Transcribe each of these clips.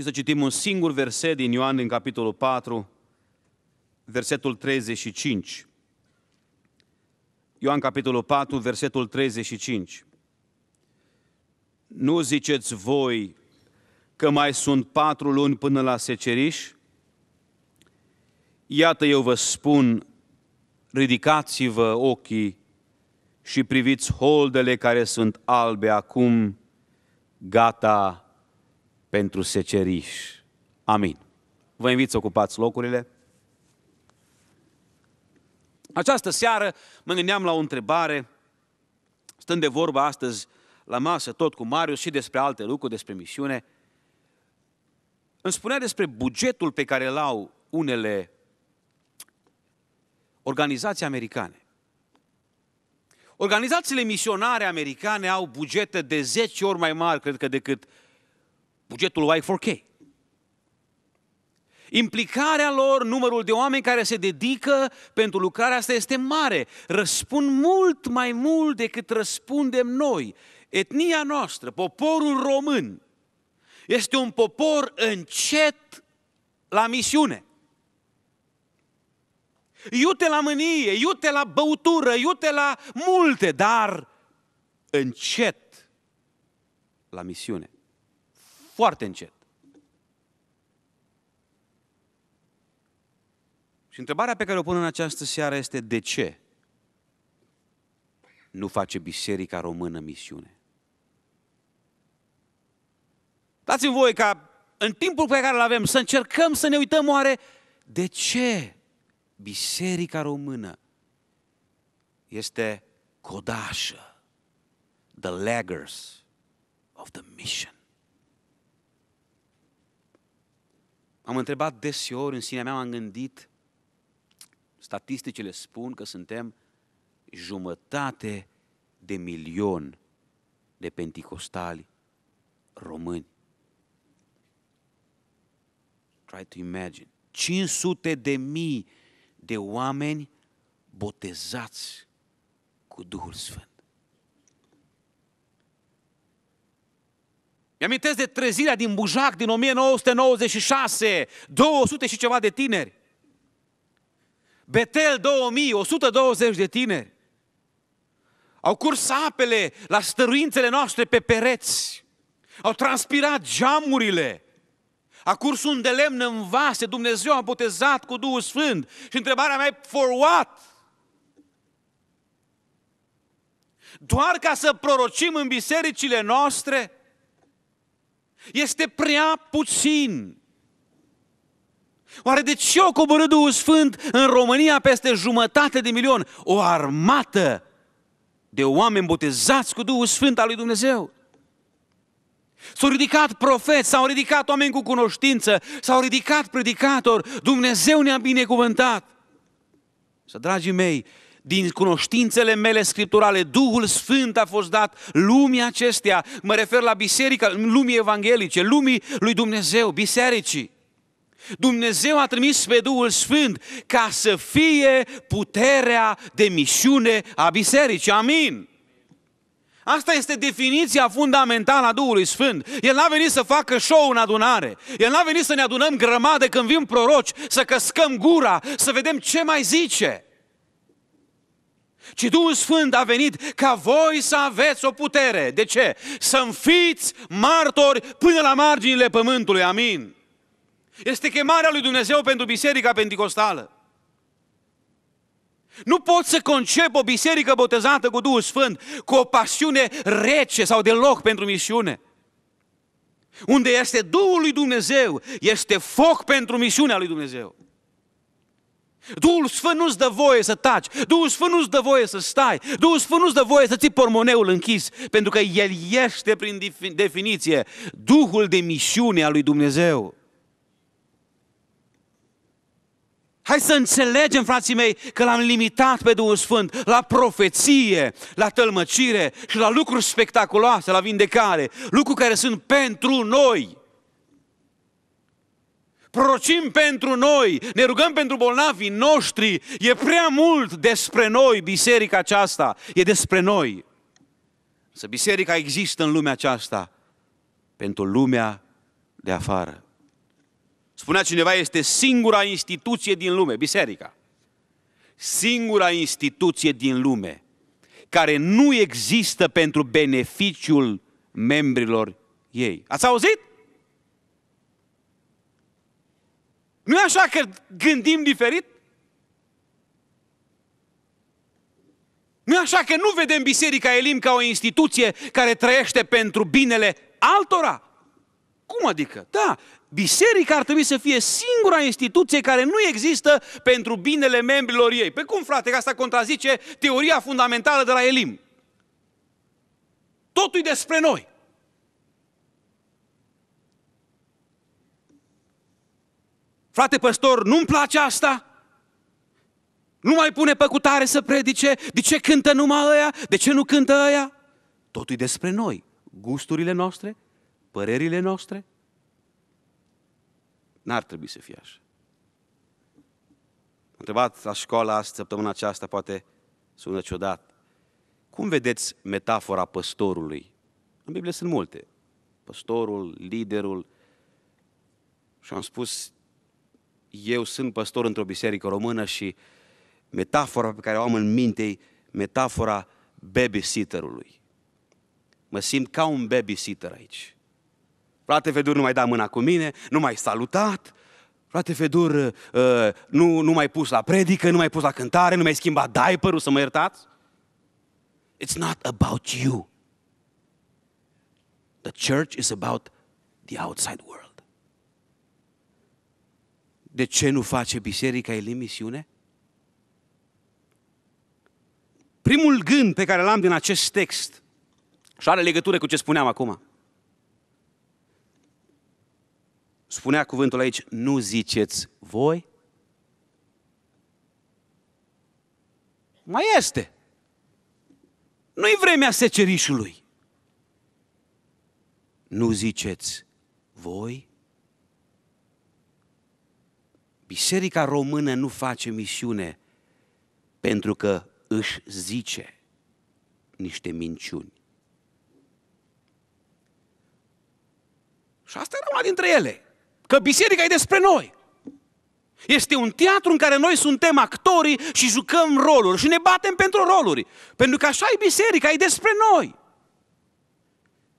și să citim un singur verset din Ioan din capitolul 4, versetul 35. Ioan capitolul 4, versetul 35. Nu ziceți voi că mai sunt patru luni până la seceriș? Iată eu vă spun, ridicați-vă ochii și priviți holdele care sunt albe acum, gata pentru seceriș. Amin. Vă invit să ocupați locurile. Această seară mă gândeam la o întrebare, stând de vorbă astăzi la masă tot cu Marius și despre alte lucruri, despre misiune. Îmi spunea despre bugetul pe care îl au unele organizații americane. Organizațiile misionare americane au bugete de 10 ori mai mari, cred că, decât uh, bugetul Y4K. Implicarea lor, numărul de oameni care se dedică pentru lucrarea asta este mare. Răspund mult mai mult decât răspundem noi. Etnia noastră, poporul român, este un popor încet la misiune. Iute la mânie, iute la băutură, iute la multe, dar încet la misiune. Foarte încet. Și întrebarea pe care o pun în această seară este de ce nu face Biserica Română misiune? Dați-mi voi ca în timpul pe care îl avem să încercăm să ne uităm oare de ce Biserica Română este codașă, the laggers of the mission. Am întrebat deseori în sinea mea, m-am gândit, statisticile spun că suntem jumătate de milion de penticostali români. Try to imagine. 500 de mii de oameni botezați cu Duhul Sfânt. Mi-amintesc de trezirea din Bujac din 1996, 200 și ceva de tineri. Betel 2000, 120 de tineri. Au curs apele la stăruințele noastre pe pereți. Au transpirat geamurile. A curs un de lemn în vase, Dumnezeu a botezat cu Duhul Sfânt. Și întrebarea mea e, for what? Doar ca să prorocim în bisericile noastre? Este prea puțin. Oare de ce a coborât Duhul Sfânt în România peste jumătate de milion? O armată de oameni botezați cu Duhul Sfânt al lui Dumnezeu. S-au ridicat profeți, s-au ridicat oameni cu cunoștință, s-au ridicat predicatori, Dumnezeu ne-a binecuvântat. Să, dragii mei, din cunoștințele mele scripturale, Duhul Sfânt a fost dat lumii acestea. Mă refer la biserica, lumii evanghelice, lumii lui Dumnezeu, bisericii. Dumnezeu a trimis pe Duhul Sfânt ca să fie puterea de misiune a bisericii. Amin. Asta este definiția fundamentală a Duhului Sfânt. El n-a venit să facă show în adunare. El n-a venit să ne adunăm grămadă când vin proroci, să căscăm gura, să vedem ce mai zice ci Duhul Sfânt a venit ca voi să aveți o putere. De ce? Să fiți martori până la marginile pământului. Amin. Este chemarea lui Dumnezeu pentru Biserica Pentecostală. Nu pot să concep o biserică botezată cu Duhul Sfânt, cu o pasiune rece sau deloc pentru misiune. Unde este Duhul lui Dumnezeu, este foc pentru misiunea lui Dumnezeu. Duhul Sfânt nu-ți dă voie să taci, Duhul Sfânt nu-ți dă voie să stai, Duhul Sfânt nu-ți dă voie să ții pormoneul închis, pentru că El este prin definiție Duhul de misiune a lui Dumnezeu. Hai să înțelegem, frații mei, că l-am limitat pe Duhul Sfânt la profeție, la tălmăcire și la lucruri spectaculoase, la vindecare, lucruri care sunt pentru noi. Prorocim pentru noi, ne rugăm pentru bolnavii noștri. E prea mult despre noi biserica aceasta, e despre noi. Să biserica există în lumea aceasta pentru lumea de afară. Spunea cineva, este singura instituție din lume, biserica. Singura instituție din lume care nu există pentru beneficiul membrilor ei. Ați auzit? nu e așa că gândim diferit? nu e așa că nu vedem Biserica Elim ca o instituție care trăiește pentru binele altora? Cum adică? Da, biserica ar trebui să fie singura instituție care nu există pentru binele membrilor ei. Pe cum, frate, că asta contrazice teoria fundamentală de la Elim? Totul e despre noi. Frate păstor, nu-mi place asta? Nu mai pune păcutare să predice? De ce cântă numai ăia? De ce nu cântă ăia? Totul e despre noi, gusturile noastre, părerile noastre. N-ar trebui să fie așa. Am întrebat la școală astăzi, săptămâna aceasta, poate sună ciudat. Cum vedeți metafora păstorului? În Biblie sunt multe. Păstorul, liderul. Și am spus, eu sunt păstor într-o biserică română și metafora pe care o am în minte e metafora babysitterului. Mă simt ca un babysitter aici. Frate Fedur nu mai da mâna cu mine, nu mai salutat, frate Fedur, uh, nu, nu mai pus la predică, nu mai pus la cântare, nu mai schimbat diaperul, să mă iertați? It's not about you. The church is about the outside world. De ce nu face Biserica Elim misiune? Primul gând pe care l-am din acest text și are legătură cu ce spuneam acum. Spunea cuvântul aici, nu ziceți voi? Mai este. Nu-i vremea secerișului. Nu ziceți voi? Biserica română nu face misiune pentru că își zice niște minciuni. Și asta era una dintre ele. Că biserica e despre noi. Este un teatru în care noi suntem actorii și jucăm roluri și ne batem pentru roluri. Pentru că așa e biserica, e despre noi.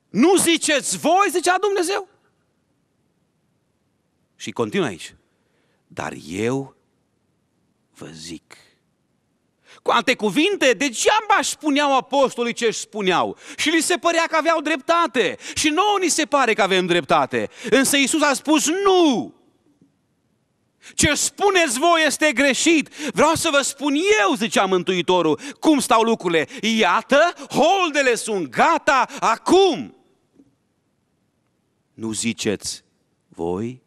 Nu ziceți voi, zicea Dumnezeu. Și continuă aici. Dar eu vă zic. Cu alte cuvinte, degeaba spuneau apostolii ce își spuneau și li se părea că aveau dreptate și nouă ni se pare că avem dreptate. Însă Isus a spus nu! Ce spuneți voi este greșit. Vreau să vă spun eu, zicea Mântuitorul, cum stau lucrurile. Iată, holdele sunt gata acum. Nu ziceți voi?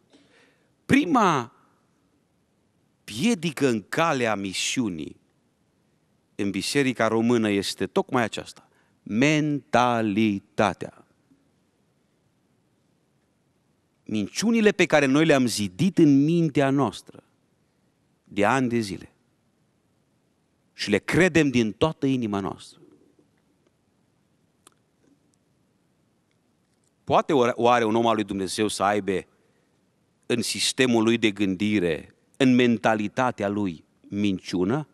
Prima piedică în calea misiunii în biserica română este tocmai aceasta, mentalitatea. Minciunile pe care noi le-am zidit în mintea noastră de ani de zile și le credem din toată inima noastră. Poate oare un om al lui Dumnezeu să aibă în sistemul lui de gândire în mentalitatea lui minciună?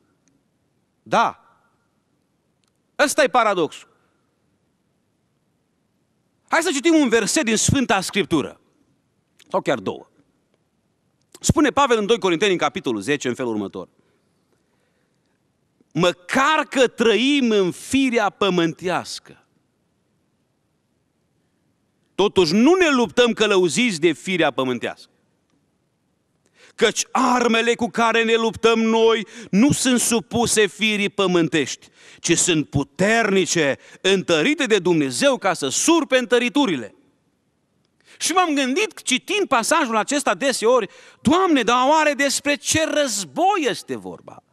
Da. Ăsta e paradoxul. Hai să citim un verset din Sfânta Scriptură. Sau chiar două. Spune Pavel în 2 Corinteni, în capitolul 10, în felul următor. Măcar că trăim în firea pământească, totuși nu ne luptăm călăuziți de firea pământească căci armele cu care ne luptăm noi nu sunt supuse firii pământești, ci sunt puternice, întărite de Dumnezeu ca să surpe întăriturile. Și m-am gândit, citind pasajul acesta deseori, Doamne, dar oare despre ce război este vorba?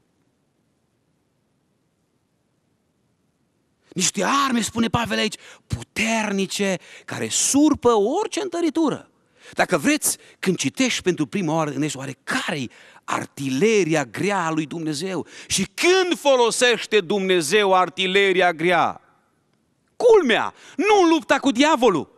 Niște arme, spune Pavel aici, puternice, care surpă orice întăritură. Dacă vreți, când citești pentru prima oară, gândești oare care-i artileria grea a lui Dumnezeu? Și când folosește Dumnezeu artileria grea? Culmea, nu în lupta cu diavolul,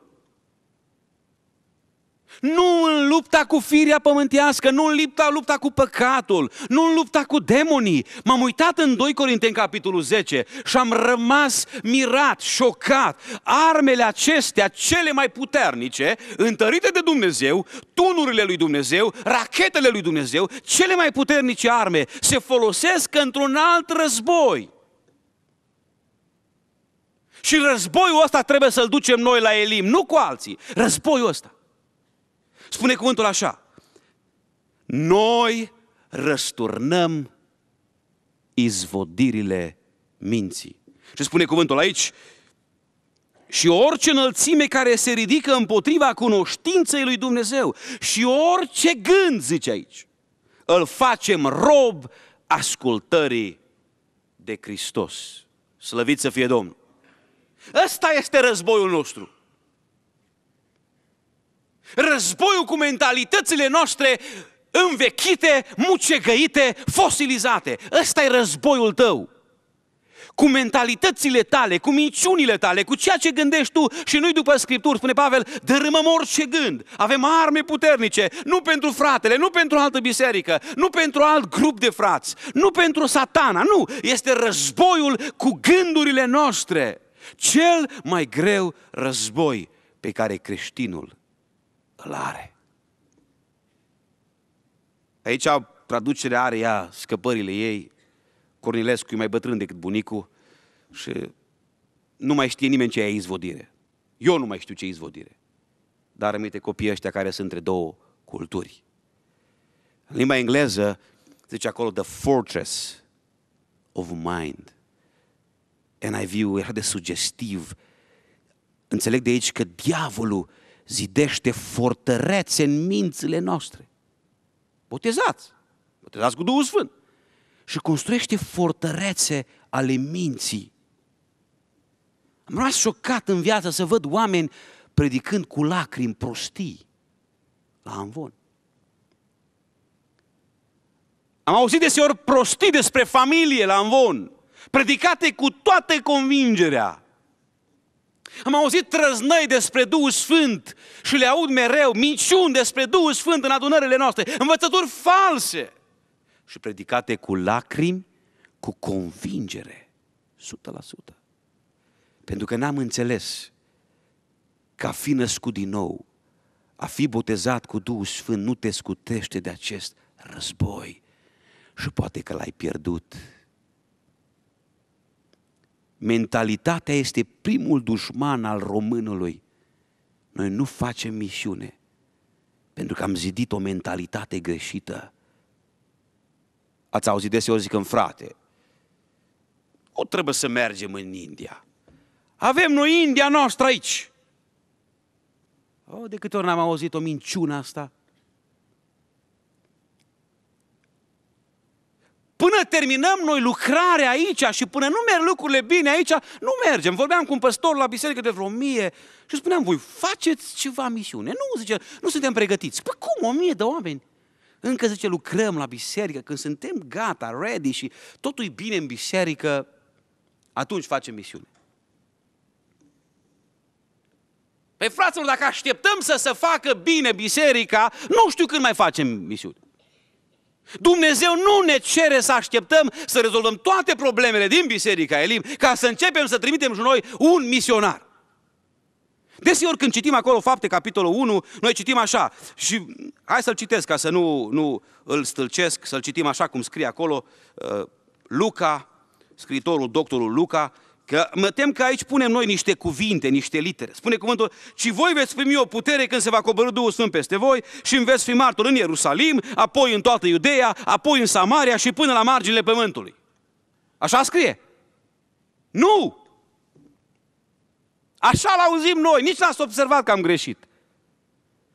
nu în lupta cu firea pământească, nu în lupta, lupta cu păcatul, nu în lupta cu demonii. M-am uitat în 2 Corinteni, capitolul 10, și am rămas mirat, șocat. Armele acestea, cele mai puternice, întărite de Dumnezeu, tunurile lui Dumnezeu, rachetele lui Dumnezeu, cele mai puternice arme, se folosesc într-un alt război. Și războiul ăsta trebuie să-l ducem noi la Elim, nu cu alții. Războiul ăsta. Spune cuvântul așa. Noi răsturnăm izvodirile minții. Și spune cuvântul aici, și orice înălțime care se ridică împotriva cunoștinței lui Dumnezeu și orice gând, zice aici, îl facem rob ascultării de Hristos. Slăvit să fie Domnul! Ăsta este războiul nostru. Războiul cu mentalitățile noastre învechite, mucegăite, fosilizate. Ăsta e războiul tău. Cu mentalitățile tale, cu minciunile tale, cu ceea ce gândești tu și nu-i după Scripturi, spune Pavel, dărâmăm orice gând. Avem arme puternice, nu pentru fratele, nu pentru altă biserică, nu pentru alt grup de frați, nu pentru satana, nu. Este războiul cu gândurile noastre. Cel mai greu război pe care creștinul îl are. Aici traducerea are ea scăpările ei. Cornilescu e mai bătrân decât bunicul și nu mai știe nimeni ce e izvodire. Eu nu mai știu ce e izvodire. Dar aminte copiii ăștia care sunt între două culturi. În limba engleză zice acolo the fortress of mind. NIV-ul era de sugestiv. Înțeleg de aici că diavolul zidește fortărețe în mințile noastre. Botezați! Botezați cu Duhul Sfânt! Și construiește fortărețe ale minții. Am rămas șocat în viață să văd oameni predicând cu lacrimi prostii la amvon. Am auzit deseori prostii despre familie la amvon, predicate cu toată convingerea. Am auzit trăznăi despre Duhul Sfânt și le aud mereu, minciuni despre Duhul Sfânt în adunările noastre, învățături false și predicate cu lacrimi, cu convingere, 100%. Pentru că n-am înțeles că a fi născut din nou, a fi botezat cu Duhul Sfânt nu te scutește de acest război și poate că l-ai pierdut Mentalitatea este primul dușman al românului. Noi nu facem misiune pentru că am zidit o mentalitate greșită. Ați auzit deseori în frate, o trebuie să mergem în India. Avem noi India noastră aici. O, oh, de câte ori n-am auzit o minciună asta? Până terminăm noi lucrarea aici și până nu merg lucrurile bine aici, nu mergem. Vorbeam cu un păstor la biserică de vreo mie și spuneam, voi faceți ceva misiune. Nu, zice, nu suntem pregătiți. Păi cum, o mie de oameni? Încă, zice, lucrăm la biserică, când suntem gata, ready și totul e bine în biserică, atunci facem misiune. Păi fraților, dacă așteptăm să se facă bine biserica, nu știu când mai facem misiune. Dumnezeu nu ne cere să așteptăm să rezolvăm toate problemele din Biserica Elim ca să începem să trimitem și noi un misionar. Desigur, când citim acolo fapte, capitolul 1, noi citim așa, și hai să-l citesc ca să nu, nu îl stâlcesc, să-l citim așa cum scrie acolo uh, Luca, scritorul, doctorul Luca, Că mă tem că aici punem noi niște cuvinte, niște litere. Spune cuvântul, ci voi veți primi o putere când se va coborâ Duhul Sfânt peste voi și îmi veți fi martor în Ierusalim, apoi în toată Iudeea, apoi în Samaria și până la marginile pământului. Așa scrie? Nu! Așa-l auzim noi, nici n-ați observat că am greșit.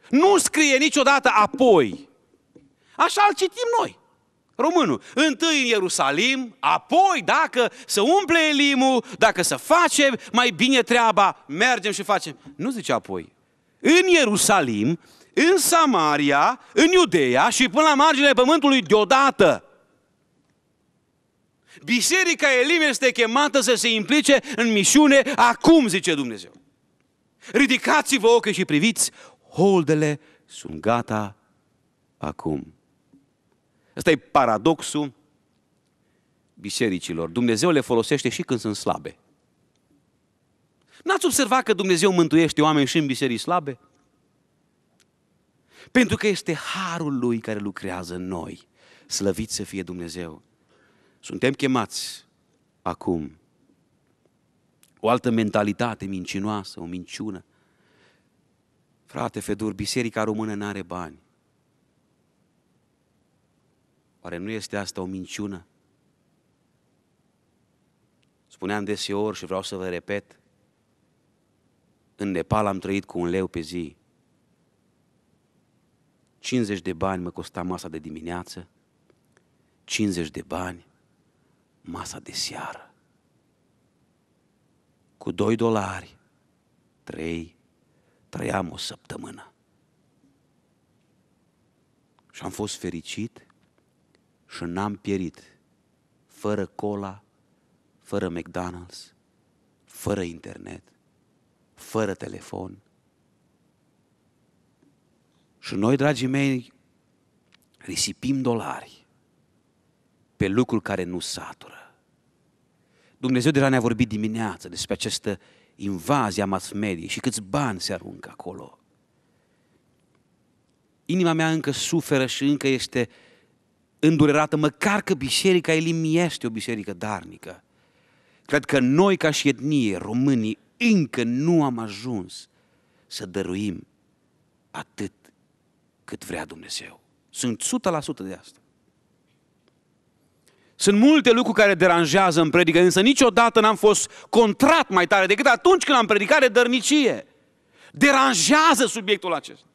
Nu scrie niciodată apoi. așa îl citim noi. Românul. Întâi în Ierusalim, apoi dacă să umple Elimul, dacă să facem mai bine treaba, mergem și facem. Nu zice apoi. În Ierusalim, în Samaria, în Iudeea și până la marginea pământului deodată. Biserica Elim este chemată să se implice în misiune acum, zice Dumnezeu. Ridicați-vă ochii și priviți, holdele sunt gata acum. Ăsta e paradoxul bisericilor. Dumnezeu le folosește și când sunt slabe. N-ați observat că Dumnezeu mântuiește oameni și în biserici slabe? Pentru că este harul lui care lucrează în noi. Slăvit să fie Dumnezeu. Suntem chemați acum. O altă mentalitate mincinoasă, o minciună. Frate Fedor, biserica română n-are bani. Oare nu este asta o minciună? Spuneam deseori și vreau să vă repet, în Nepal am trăit cu un leu pe zi. 50 de bani mă costa masa de dimineață, 50 de bani masa de seară. Cu 2 dolari, 3, trăiam o săptămână. Și am fost fericit și n-am pierit fără cola, fără McDonald's, fără internet, fără telefon. Și noi, dragii mei, risipim dolari pe lucruri care nu satură. Dumnezeu deja ne-a vorbit dimineață despre această invazie a mass media și câți bani se aruncă acolo. Inima mea încă suferă și încă este uh, îndurerată, măcar că biserica Elim este o biserică darnică. Cred că noi, ca și etnie, românii, încă nu am ajuns să dăruim atât cât vrea Dumnezeu. Sunt 100% de asta. Sunt multe lucruri care deranjează în predică, însă niciodată n-am fost contrat mai tare decât atunci când am predicat de dărnicie. Deranjează subiectul acesta.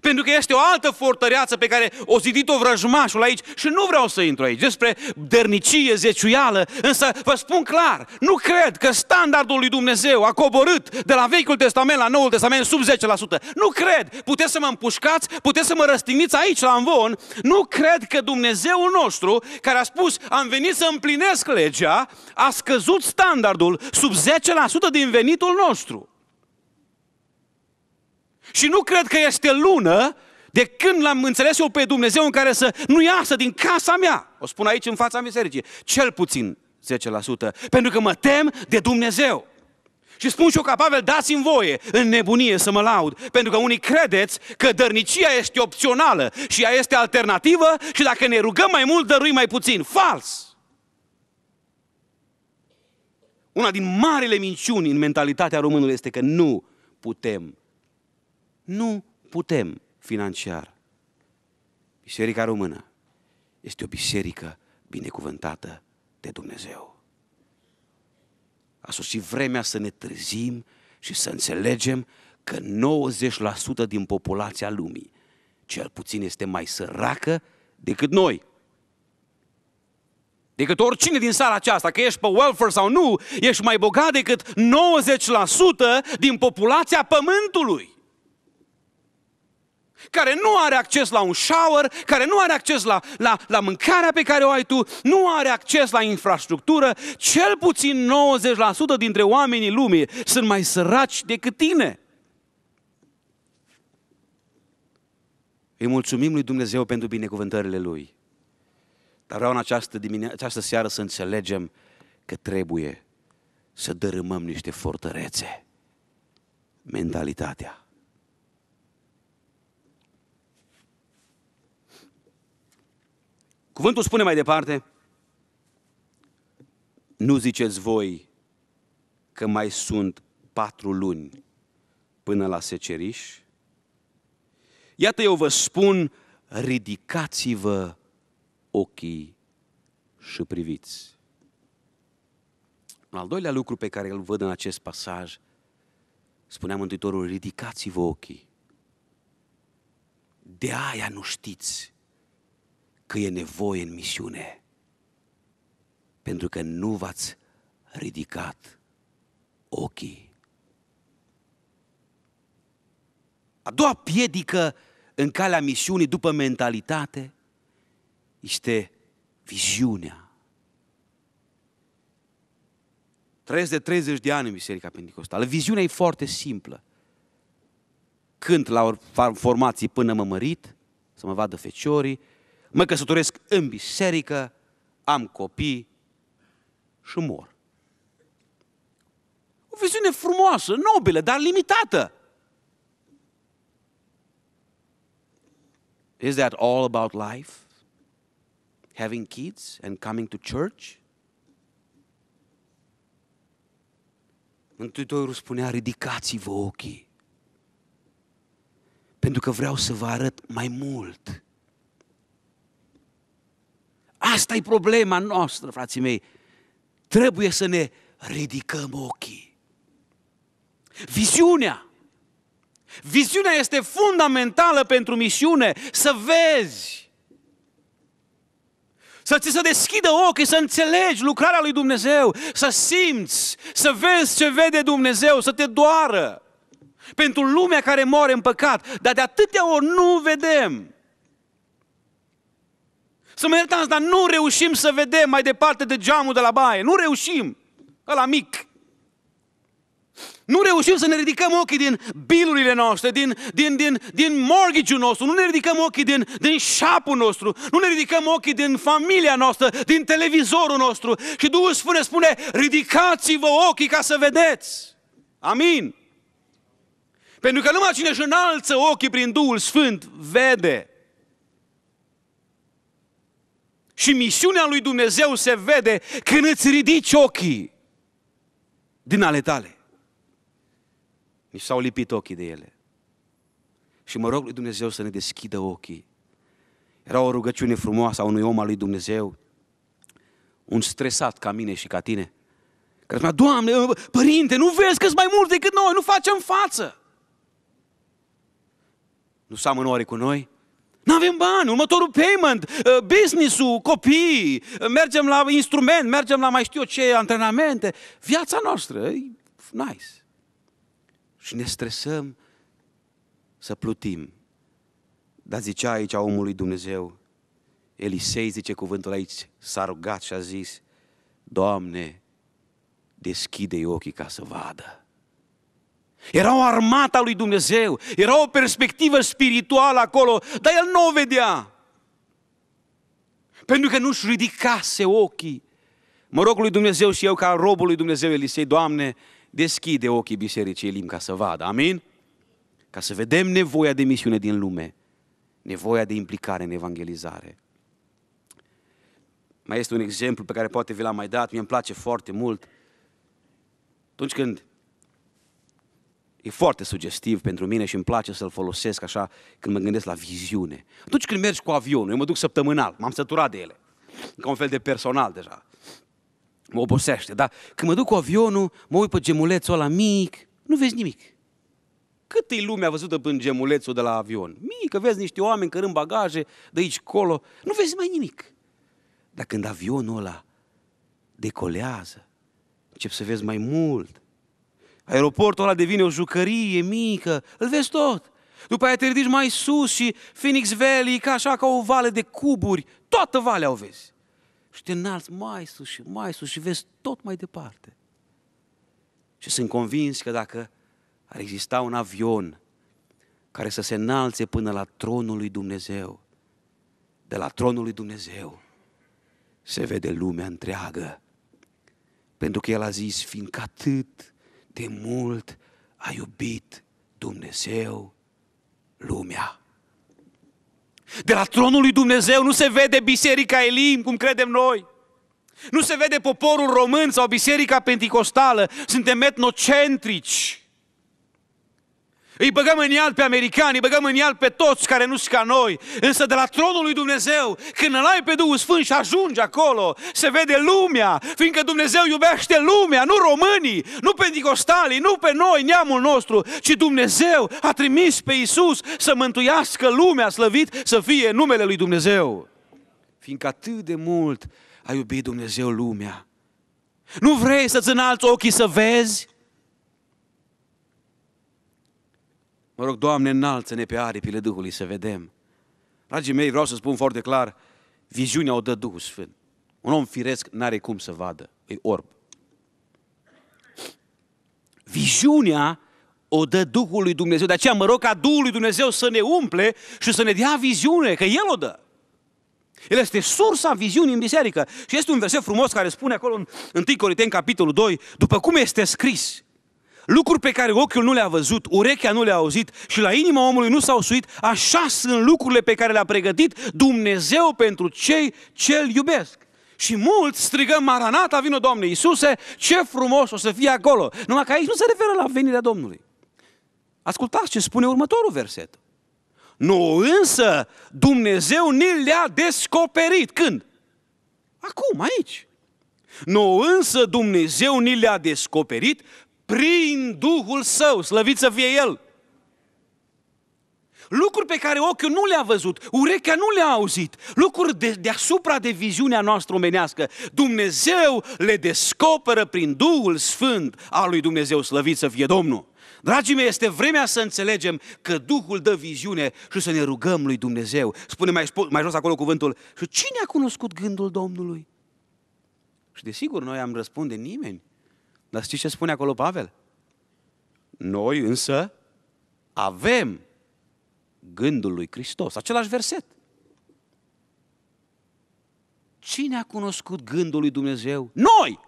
Pentru că este o altă fortăreață pe care o zidit-o vrăjmașul aici și nu vreau să intru aici. Despre dernicie, zeciuială, însă vă spun clar, nu cred că standardul lui Dumnezeu a coborât de la Vechiul Testament la Noul Testament sub 10%. Nu cred. Puteți să mă împușcați, puteți să mă răstigniți aici la Amvon, Nu cred că Dumnezeul nostru, care a spus am venit să împlinesc legea, a scăzut standardul sub 10% din venitul nostru. Și nu cred că este lună de când l-am înțeles eu pe Dumnezeu în care să nu iasă din casa mea. O spun aici în fața bisericii. Cel puțin 10%. Pentru că mă tem de Dumnezeu. Și spun și eu ca Pavel, dați-mi voie în nebunie să mă laud. Pentru că unii credeți că dărnicia este opțională și ea este alternativă și dacă ne rugăm mai mult, dărui mai puțin. Fals! Una din marile minciuni în mentalitatea românului este că nu putem nu putem financiar. Biserica română este o biserică binecuvântată de Dumnezeu. A sosit vremea să ne trezim și să înțelegem că 90% din populația lumii cel puțin este mai săracă decât noi. Decât oricine din sala aceasta, că ești pe welfare sau nu, ești mai bogat decât 90% din populația pământului care nu are acces la un shower, care nu are acces la, la, la mâncarea pe care o ai tu, nu are acces la infrastructură, cel puțin 90% dintre oamenii lumii sunt mai săraci decât tine. Îi mulțumim lui Dumnezeu pentru binecuvântările Lui. Dar vreau în această, dimine- această seară să înțelegem că trebuie să dărâmăm niște fortărețe. Mentalitatea. Cuvântul spune mai departe, nu ziceți voi că mai sunt patru luni până la seceriș? Iată eu vă spun, ridicați-vă ochii și priviți. Al doilea lucru pe care îl văd în acest pasaj, spunea Mântuitorul, ridicați-vă ochii. De aia nu știți că e nevoie în misiune. Pentru că nu v-ați ridicat ochii. A doua piedică în calea misiunii după mentalitate este viziunea. Trăiesc de 30 de ani în Biserica Pentecostală. Viziunea e foarte simplă. Cânt la formații până mă mărit, să mă vadă feciorii, mă căsătoresc în biserică, am copii și mor. O viziune frumoasă, nobilă, dar limitată. Is that all about life? Having kids and coming to church? Mântuitorul spunea, ridicați-vă ochii, pentru că vreau să vă arăt mai mult asta e problema noastră, frații mei. Trebuie să ne ridicăm ochii. Viziunea. Viziunea este fundamentală pentru misiune. Să vezi. Să ți se deschidă ochii, să înțelegi lucrarea lui Dumnezeu, să simți, să vezi ce vede Dumnezeu, să te doară. Pentru lumea care moare în păcat, dar de atâtea ori nu vedem. Să mă iertați, dar nu reușim să vedem mai departe de geamul de la baie. Nu reușim. Ăla mic. Nu reușim să ne ridicăm ochii din bilurile noastre, din, din, din, din mortgage-ul nostru, nu ne ridicăm ochii din, din șapul nostru, nu ne ridicăm ochii din familia noastră, din televizorul nostru. Și Duhul spune, spune, ridicați-vă ochii ca să vedeți. Amin. Pentru că numai cine își înalță ochii prin Duhul Sfânt, vede. Și misiunea lui Dumnezeu se vede când îți ridici ochii din ale tale. Mi s-au lipit ochii de ele. Și mă rog lui Dumnezeu să ne deschidă ochii. Era o rugăciune frumoasă a unui om al lui Dumnezeu, un stresat ca mine și ca tine, care spunea, Doamne, părinte, nu vezi că mai mult decât noi, nu facem față. Nu seamănă oare cu noi? Nu avem bani, următorul payment, uh, business-ul, copii, uh, mergem la instrument, mergem la mai știu eu ce, antrenamente. Viața noastră e nice. Și ne stresăm să plutim. Dar zicea aici omului Dumnezeu, Elisei zice cuvântul aici, s-a rugat și a zis, Doamne, deschide ochii ca să vadă. Era o armată a lui Dumnezeu, era o perspectivă spirituală acolo, dar el nu o vedea. Pentru că nu-și ridicase ochii. Mă rog lui Dumnezeu și eu ca robul lui Dumnezeu Elisei, Doamne, deschide ochii bisericii Elim ca să vadă, amin? Ca să vedem nevoia de misiune din lume, nevoia de implicare în evangelizare. Mai este un exemplu pe care poate vi l-am mai dat, mi-e place foarte mult. Atunci când e foarte sugestiv pentru mine și îmi place să-l folosesc așa când mă gândesc la viziune. Atunci când mergi cu avionul, eu mă duc săptămânal, m-am săturat de ele, ca un fel de personal deja. Mă obosește, dar când mă duc cu avionul, mă uit pe gemulețul ăla mic, nu vezi nimic. Cât e lumea văzută prin gemulețul de la avion? Mică, vezi niște oameni cărând bagaje de aici colo, nu vezi mai nimic. Dar când avionul ăla decolează, încep să vezi mai mult, Aeroportul ăla devine o jucărie mică, îl vezi tot. După aia te ridici mai sus și Phoenix Valley, ca așa ca o vale de cuburi, toată valea o vezi. Și te înalți mai sus și mai sus și vezi tot mai departe. Și sunt convins că dacă ar exista un avion care să se înalțe până la tronul lui Dumnezeu, de la tronul lui Dumnezeu se vede lumea întreagă. Pentru că el a zis, fiindcă atât de mult a iubit Dumnezeu lumea. De la tronul lui Dumnezeu nu se vede biserica Elim, cum credem noi. Nu se vede poporul român sau biserica penticostală. Suntem etnocentrici. Îi băgăm în ial pe americani, îi băgăm în ial pe toți care nu sunt ca noi. Însă de la tronul lui Dumnezeu, când îl ai pe Duhul Sfânt și ajungi acolo, se vede lumea, fiindcă Dumnezeu iubește lumea, nu românii, nu pentecostalii, nu pe noi, neamul nostru, ci Dumnezeu a trimis pe Isus să mântuiască lumea, slăvit să fie numele lui Dumnezeu. Fiindcă atât de mult a iubit Dumnezeu lumea. Nu vrei să-ți înalți ochii să vezi? Mă rog, Doamne, înalță-ne pe aripile Duhului să vedem. Dragii mei, vreau să spun foarte clar, viziunea o dă Duhul Sfânt. Un om firesc n-are cum să vadă, e orb. Viziunea o dă Duhul lui Dumnezeu. De aceea mă rog ca Duhul lui Dumnezeu să ne umple și să ne dea viziune, că El o dă. El este sursa viziunii în biserică. Și este un verset frumos care spune acolo în 1 Corinteni, capitolul 2, după cum este scris, Lucruri pe care ochiul nu le-a văzut, urechea nu le-a auzit și la inima omului nu s-au suit, așa sunt lucrurile pe care le-a pregătit Dumnezeu pentru cei ce îl iubesc. Și mulți strigăm, Maranata, vină Doamne Iisuse, ce frumos o să fie acolo. Numai că aici nu se referă la venirea Domnului. Ascultați ce spune următorul verset. Nu însă Dumnezeu ni le-a descoperit. Când? Acum, aici. Nu însă Dumnezeu ni le-a descoperit prin Duhul Său, slăvit să fie El. Lucruri pe care ochiul nu le-a văzut, urechea nu le-a auzit, lucruri de, deasupra de viziunea noastră omenească. Dumnezeu le descoperă prin Duhul Sfânt al lui Dumnezeu, slăvit să fie Domnul. Dragii mei, este vremea să înțelegem că Duhul dă viziune și să ne rugăm lui Dumnezeu. Spune mai, mai jos acolo cuvântul, și cine a cunoscut gândul Domnului? Și desigur, noi am răspunde nimeni. Dar știți ce spune acolo Pavel? Noi însă avem gândul lui Hristos. Același verset. Cine a cunoscut gândul lui Dumnezeu? Noi!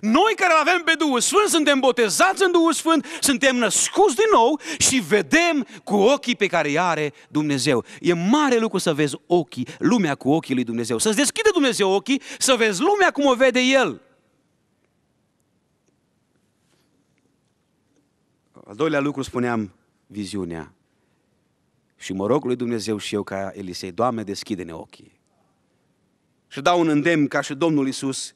Noi care avem pe Duhul Sfânt, suntem botezați în Duhul Sfânt, suntem născuți din nou și vedem cu ochii pe care îi are Dumnezeu. E mare lucru să vezi ochii, lumea cu ochii lui Dumnezeu. Să-ți deschide Dumnezeu ochii, să vezi lumea cum o vede El. Al doilea lucru spuneam, viziunea. Și mă rog lui Dumnezeu și eu ca Elisei, Doamne, deschide-ne ochii. Și dau un îndemn ca și Domnul Isus,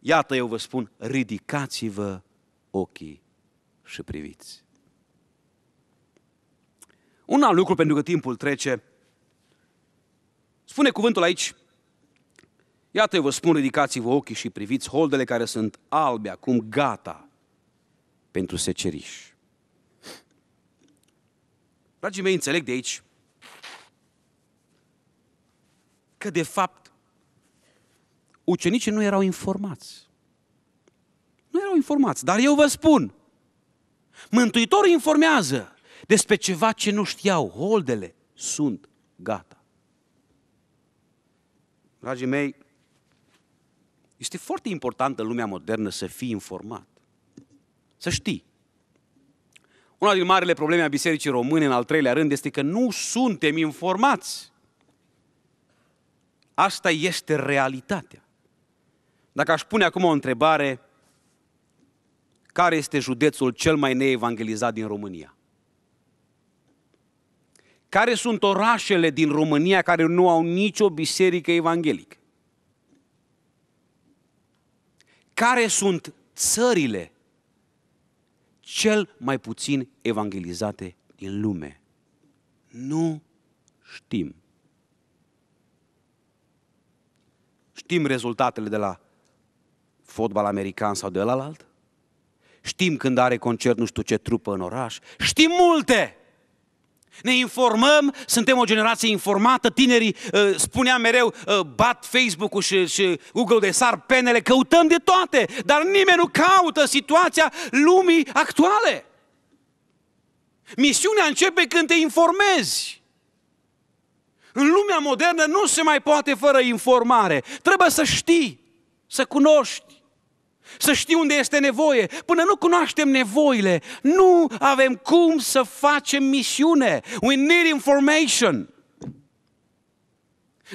iată eu vă spun, ridicați-vă ochii și priviți. Un alt lucru, pentru că timpul trece, spune cuvântul aici, iată eu vă spun, ridicați-vă ochii și priviți holdele care sunt albe acum, gata pentru seceriși. Dragii mei, înțeleg de aici că, de fapt, ucenicii nu erau informați. Nu erau informați, dar eu vă spun, Mântuitorul informează despre ceva ce nu știau. Holdele sunt gata. Dragii mei, este foarte important în lumea modernă să fii informat. Să știi una din marile probleme a Bisericii Române, în al treilea rând, este că nu suntem informați. Asta este realitatea. Dacă aș pune acum o întrebare, care este județul cel mai neevangelizat din România? Care sunt orașele din România care nu au nicio biserică evanghelică? Care sunt țările cel mai puțin evangelizate din lume. Nu știm. Știm rezultatele de la fotbal american sau de la alt? Știm când are concert nu știu ce trupă în oraș? Știm multe! Ne informăm, suntem o generație informată, tinerii, uh, spuneam mereu, uh, bat Facebook-ul și, și Google de sar penele, căutăm de toate, dar nimeni nu caută situația lumii actuale. Misiunea începe când te informezi. În lumea modernă nu se mai poate fără informare. Trebuie să știi, să cunoști. Să știi unde este nevoie. Până nu cunoaștem nevoile, nu avem cum să facem misiune. We need information.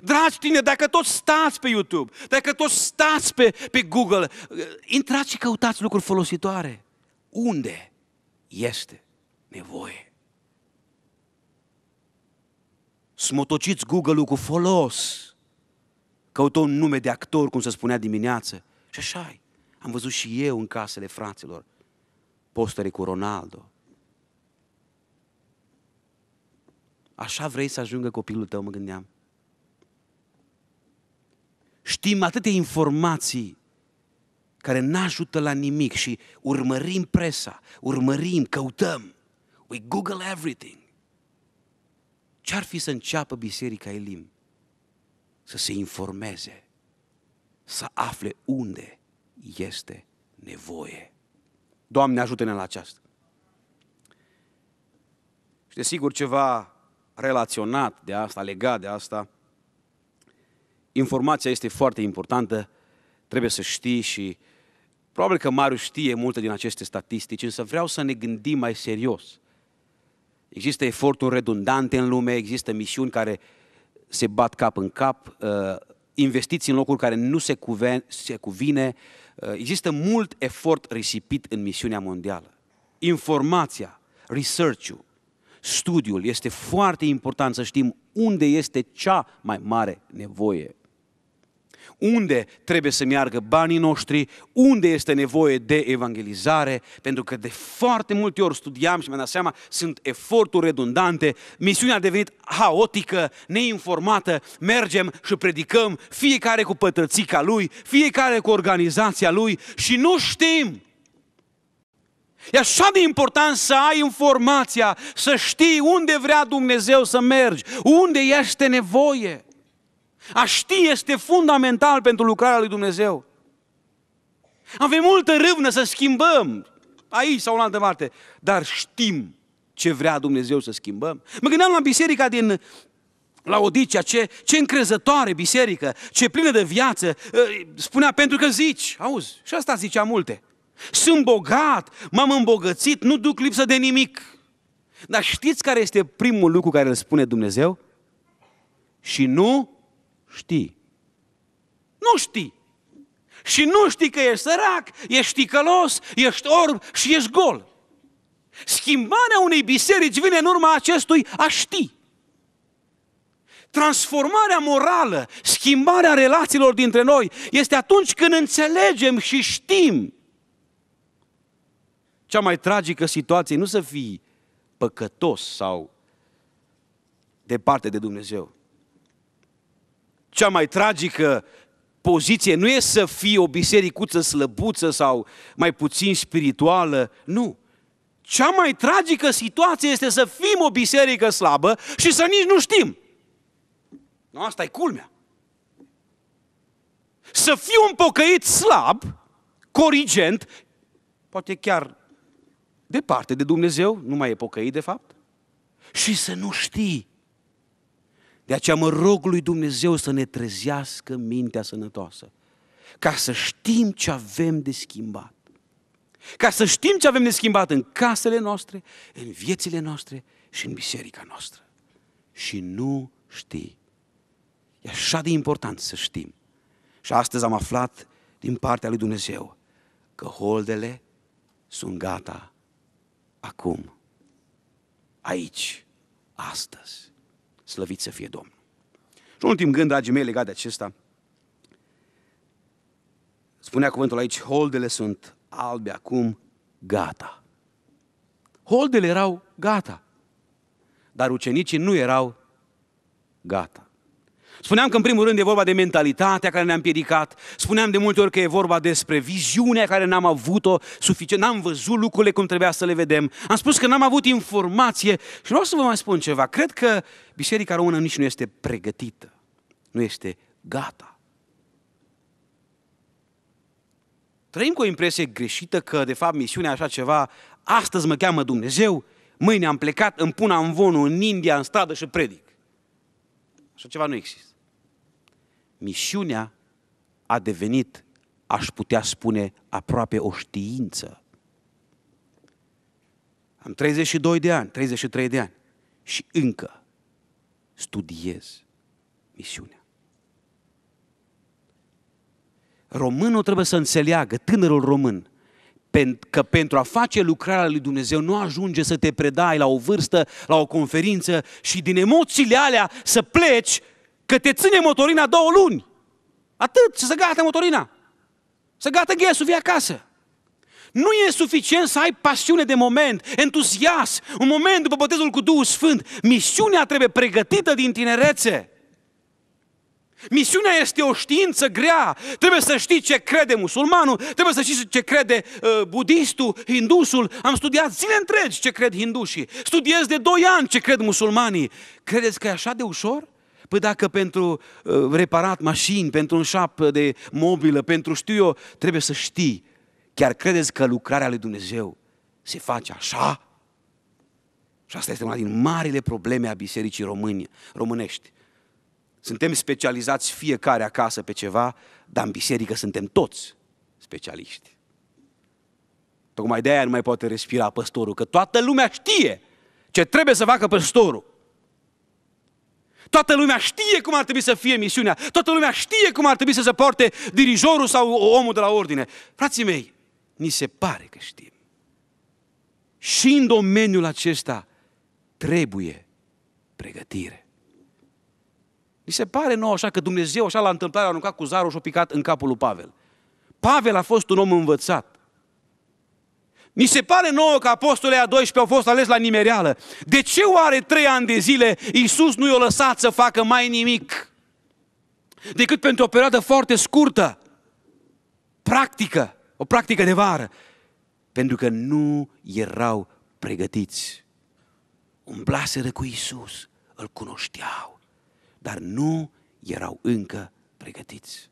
Dragi tine. dacă tot stați pe YouTube, dacă tot stați pe, pe Google, intrați și căutați lucruri folositoare. Unde este nevoie? Smotociți Google-ul cu folos. Căută un nume de actor, cum se spunea dimineață. Și așa -i. Am văzut și eu în casele fraților postări cu Ronaldo. Așa vrei să ajungă copilul tău, mă gândeam. Știm atâtea informații care n-ajută la nimic și urmărim presa, urmărim, căutăm. We Google everything. Ce-ar fi să înceapă Biserica Elim? Să se informeze, să afle unde este nevoie. Doamne, ajută-ne la aceasta. Și desigur ceva relaționat de asta, legat de asta, informația este foarte importantă, trebuie să știi și probabil că Mariu știe multe din aceste statistici, însă vreau să ne gândim mai serios. Există eforturi redundante în lume, există misiuni care se bat cap în cap, uh, investiții în locuri care nu se, se cuvine, Uh, există mult efort risipit în misiunea mondială. Informația, research-ul, studiul este foarte important să știm unde este cea mai mare nevoie unde trebuie să meargă banii noștri, unde este nevoie de evangelizare, pentru că de foarte multe ori studiam și mi-am dat seama, sunt eforturi redundante, misiunea a devenit haotică, neinformată, mergem și predicăm, fiecare cu pătrățica lui, fiecare cu organizația lui și nu știm E așa de important să ai informația, să știi unde vrea Dumnezeu să mergi, unde ești nevoie. A ști este fundamental pentru lucrarea lui Dumnezeu. Avem multă râvnă să schimbăm aici sau în altă parte, dar știm ce vrea Dumnezeu să schimbăm. Mă gândeam la biserica din la Odicea, ce, ce încrezătoare biserică, ce plină de viață. Ă, spunea, pentru că zici, auzi, și asta zicea multe. Sunt bogat, m-am îmbogățit, nu duc lipsă de nimic. Dar știți care este primul lucru care îl spune Dumnezeu? Și nu Știi. Nu știi. Și nu știi că ești sărac, ești ticălos, ești orb și ești gol. Schimbarea unei biserici vine în urma acestui a ști. Transformarea morală, schimbarea relațiilor dintre noi este atunci când înțelegem și știm. Cea mai tragică situație nu să fii păcătos sau departe de Dumnezeu, cea mai tragică poziție nu e să fii o bisericuță slăbuță sau mai puțin spirituală, nu. Cea mai tragică situație este să fim o biserică slabă și să nici nu știm. Nu, asta e culmea. Să fii un pocăit slab, corigent, poate chiar departe de Dumnezeu, nu mai e pocăit de fapt, și să nu știi de aceea mă rog lui Dumnezeu să ne trezească mintea sănătoasă, ca să știm ce avem de schimbat. Ca să știm ce avem de schimbat în casele noastre, în viețile noastre și în biserica noastră. Și nu știi. E așa de important să știm. Și astăzi am aflat din partea lui Dumnezeu că holdele sunt gata acum, aici, astăzi. Slăvit să fie Domnul. Și un ultim gând, dragii mei, legat de acesta. Spunea cuvântul aici, holdele sunt albe acum, gata. Holdele erau gata, dar ucenicii nu erau gata. Spuneam că în primul rând e vorba de mentalitatea care ne-a împiedicat, spuneam de multe ori că e vorba despre viziunea care n-am avut-o suficient, n-am văzut lucrurile cum trebuia să le vedem, am spus că n-am avut informație și vreau să vă mai spun ceva. Cred că Biserica Română nici nu este pregătită, nu este gata. Trăim cu o impresie greșită că, de fapt, misiunea așa ceva, astăzi mă cheamă Dumnezeu, mâine am plecat, îmi pun amvonul în India, în stradă și predic. Așa ceva nu există misiunea a devenit, aș putea spune, aproape o știință. Am 32 de ani, 33 de ani și încă studiez misiunea. Românul trebuie să înțeleagă, tânărul român, că pentru a face lucrarea lui Dumnezeu nu ajunge să te predai la o vârstă, la o conferință și din emoțiile alea să pleci Că te ține motorina două luni. Atât, să se gata motorina. Să gata ghesul, vii acasă. Nu e suficient să ai pasiune de moment, entuziasm, un moment după botezul cu Duhul Sfânt. Misiunea trebuie pregătită din tinerețe. Misiunea este o știință grea. Trebuie să știi ce crede musulmanul, trebuie să știi ce crede uh, budistul, hindusul. Am studiat zile întregi ce cred hindușii. Studiez de 2 ani ce cred musulmanii. Credeți că e așa de ușor? Păi dacă pentru uh, reparat mașini, pentru un șap de mobilă, pentru știu eu, trebuie să știi. Chiar credeți că lucrarea lui Dumnezeu se face așa? Și asta este una din marile probleme a bisericii români, românești. Suntem specializați fiecare acasă pe ceva, dar în biserică suntem toți specialiști. Tocmai de aia nu mai poate respira păstorul, că toată lumea știe ce trebuie să facă păstorul. Toată lumea știe cum ar trebui să fie misiunea. Toată lumea știe cum ar trebui să se poarte dirijorul sau omul de la ordine. Frații mei, ni se pare că știm. Și în domeniul acesta trebuie pregătire. Ni se pare nou așa că Dumnezeu așa la întâmplare a aruncat cu zarul și a picat în capul lui Pavel. Pavel a fost un om învățat. Mi se pare nouă că apostolii a 12 au fost aleși la nimereală. De ce oare trei ani de zile Iisus nu i-a lăsat să facă mai nimic? Decât pentru o perioadă foarte scurtă, practică, o practică de vară. Pentru că nu erau pregătiți. Umblaseră cu Iisus, îl cunoșteau, dar nu erau încă pregătiți.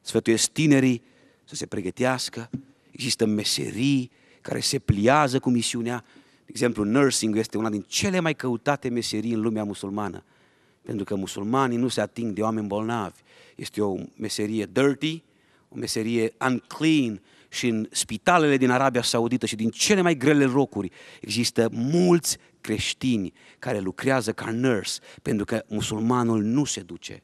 Sfătuiesc tinerii să se pregătească, există meserii care se pliază cu misiunea. De exemplu, nursing este una din cele mai căutate meserii în lumea musulmană, pentru că musulmanii nu se ating de oameni bolnavi. Este o meserie dirty, o meserie unclean și în spitalele din Arabia Saudită și din cele mai grele locuri există mulți creștini care lucrează ca nurse pentru că musulmanul nu se duce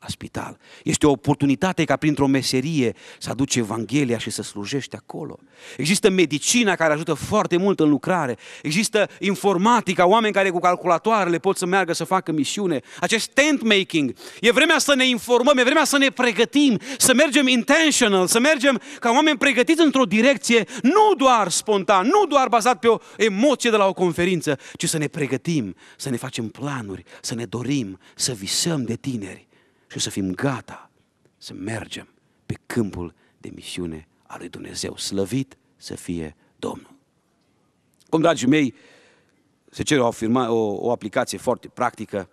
la spital. Este o oportunitate ca printr-o meserie să aduci Evanghelia și să slujești acolo. Există medicina care ajută foarte mult în lucrare. Există informatica, oameni care cu calculatoarele pot să meargă să facă misiune. Acest tent making. E vremea să ne informăm, e vremea să ne pregătim, să mergem intentional, să mergem ca oameni pregătiți într-o direcție, nu doar spontan, nu doar bazat pe o emoție de la o conferință, ci să ne pregătim, să ne facem planuri, să ne dorim, să visăm de tineri și să fim gata să mergem pe câmpul de misiune a lui Dumnezeu. Slăvit să fie Domnul. Cum, dragii mei, se cere o, afirma, o, o aplicație foarte practică.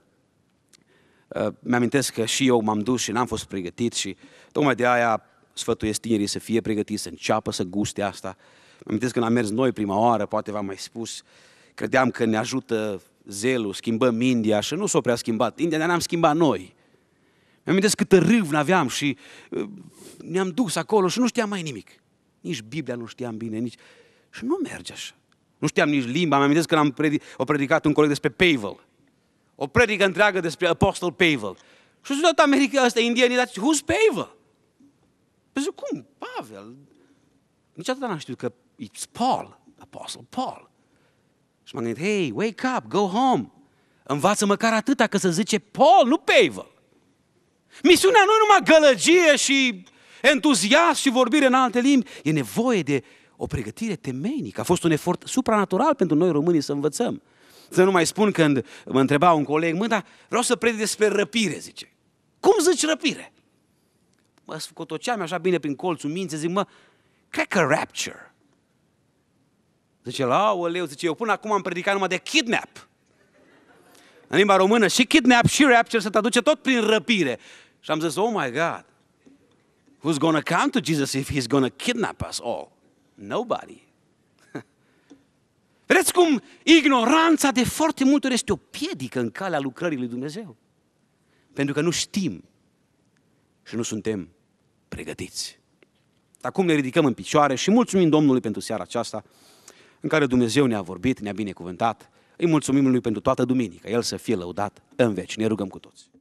Uh, mi-amintesc că și eu m-am dus și n-am fost pregătit și tocmai de aia sfătuiesc tinerii să fie pregătiți, să înceapă să guste asta. Mi-amintesc când am mers noi prima oară, poate v-am mai spus, credeam că ne ajută zelul, schimbăm India și nu s-o prea schimbat. India ne-am schimbat noi. Mi-amintesc câtă râvnă aveam și uh, ne-am dus acolo și nu știam mai nimic. Nici Biblia nu știam bine, nici... Și nu merge așa. Nu știam nici limba, mi amintesc că am predi- o predicat un coleg despre Pavel. O predică întreagă despre Apostol Pavel. Și sunt tot America asta, indienii, dar who's Pavel? Păi zic, cum? Pavel? Niciodată n-am știut că it's Paul, Apostol Paul. Și m-am gândit, hey, wake up, go home. Învață măcar atâta că să zice Paul, nu Pavel. Misiunea nu e numai gălăgie și entuziasm și vorbire în alte limbi. E nevoie de o pregătire temeinică. A fost un efort supranatural pentru noi românii să învățăm. Să nu mai spun când mă întreba un coleg, mă, dar vreau să predic despre răpire, zice. Cum zici răpire? Mă scotoceam așa bine prin colțul minții, zic, mă, cred că rapture. Zice, la leu, zice, eu până acum am predicat numai de kidnap. În limba română și kidnap și rapture se traduce tot prin răpire. Și am zis, oh my God, who's going to come to Jesus if he's going to kidnap us all? Nobody. Vedeți cum ignoranța de foarte multe ori este o piedică în calea lucrării lui Dumnezeu. Pentru că nu știm și nu suntem pregătiți. Acum ne ridicăm în picioare și mulțumim Domnului pentru seara aceasta în care Dumnezeu ne-a vorbit, ne-a binecuvântat. Îi mulțumim Lui pentru toată duminica. El să fie lăudat în veci. Ne rugăm cu toți.